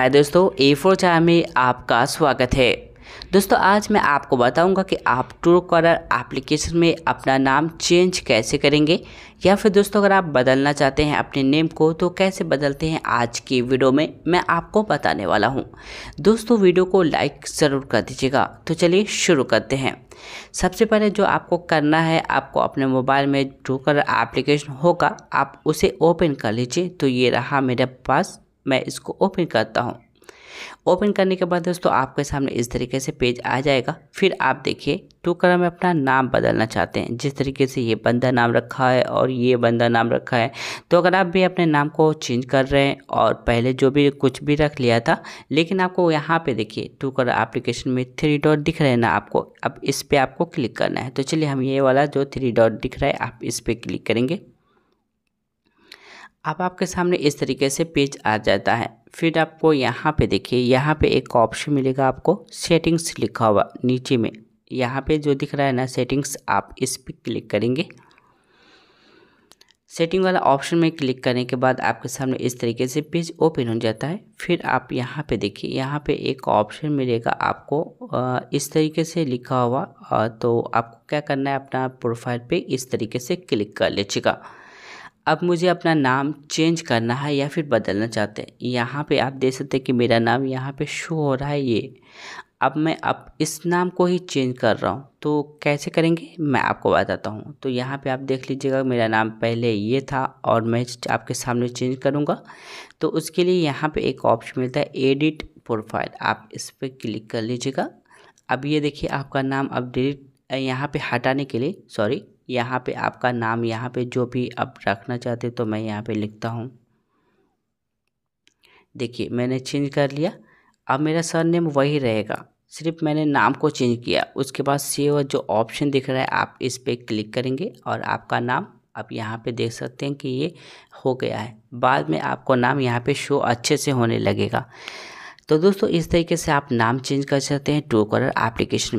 हाय दोस्तों ए फोर चाय में आपका स्वागत है दोस्तों आज मैं आपको बताऊंगा कि आप ट्रू कॉलर एप्लीकेशन में अपना नाम चेंज कैसे करेंगे या फिर दोस्तों अगर आप बदलना चाहते हैं अपने नेम को तो कैसे बदलते हैं आज की वीडियो में मैं आपको बताने वाला हूं दोस्तों वीडियो को लाइक ज़रूर कर दीजिएगा तो चलिए शुरू करते हैं सबसे पहले जो आपको करना है आपको अपने मोबाइल में ट्रू कॉलर एप्लीकेशन होगा आप उसे ओपन कर लीजिए तो ये रहा मेरे पास मैं इसको ओपन करता हूँ ओपन करने के बाद दोस्तों आपके सामने इस तरीके से पेज आ जाएगा फिर आप देखिए तो कलर में अपना नाम बदलना चाहते हैं जिस तरीके से ये बंदा नाम रखा है और ये बंदा नाम रखा है तो अगर आप भी अपने नाम को चेंज कर रहे हैं और पहले जो भी कुछ भी रख लिया था लेकिन आपको यहाँ पे देखिए टू कलर एप्लीकेशन में थ्री डॉट दिख रहे हैं ना आपको अब इस पर आपको क्लिक करना है तो चलिए हम ये वाला जो थ्री डॉट दिख रहा है आप इस पर क्लिक करेंगे अब आपके सामने इस तरीके से पेज आ जाता है फिर आपको यहाँ पे देखिए यहाँ पे एक ऑप्शन मिलेगा आपको सेटिंग्स लिखा हुआ नीचे में यहाँ पे जो दिख रहा है ना सेटिंग्स आप इस पर क्लिक करेंगे सेटिंग वाला ऑप्शन में क्लिक करने के बाद आपके सामने इस तरीके से पेज ओपन हो जाता है फिर आप यहाँ पे देखिए यहाँ पे एक ऑप्शन मिलेगा आपको इस तरीके से लिखा हुआ तो आपको क्या करना है अपना प्रोफाइल पे इस तरीके से क्लिक कर लीजिएगा अब मुझे अपना नाम चेंज करना है या फिर बदलना चाहते हैं यहाँ पे आप देख सकते हैं कि मेरा नाम यहाँ पे शो हो रहा है ये अब मैं अब इस नाम को ही चेंज कर रहा हूँ तो कैसे करेंगे मैं आपको बताता हूँ तो यहाँ पे आप देख लीजिएगा मेरा नाम पहले ये था और मैं आपके सामने चेंज करूँगा तो उसके लिए यहाँ पर एक ऑप्शन मिलता है एडिट प्रोफाइल आप इस पर क्लिक कर लीजिएगा अब ये देखिए आपका नाम अपडेट यहाँ पे हटाने के लिए सॉरी यहाँ पे आपका नाम यहाँ पे जो भी आप रखना चाहते हो तो मैं यहाँ पे लिखता हूँ देखिए मैंने चेंज कर लिया अब मेरा सर नेम वही रहेगा सिर्फ मैंने नाम को चेंज किया उसके बाद सेव जो ऑप्शन दिख रहा है आप इस पर क्लिक करेंगे और आपका नाम आप यहाँ पे देख सकते हैं कि ये हो गया है बाद में आपको नाम यहाँ पे शो अच्छे से होने लगेगा तो दोस्तों इस तरीके से आप नाम चेंज कर सकते हैं टू कलर एप्लीकेशन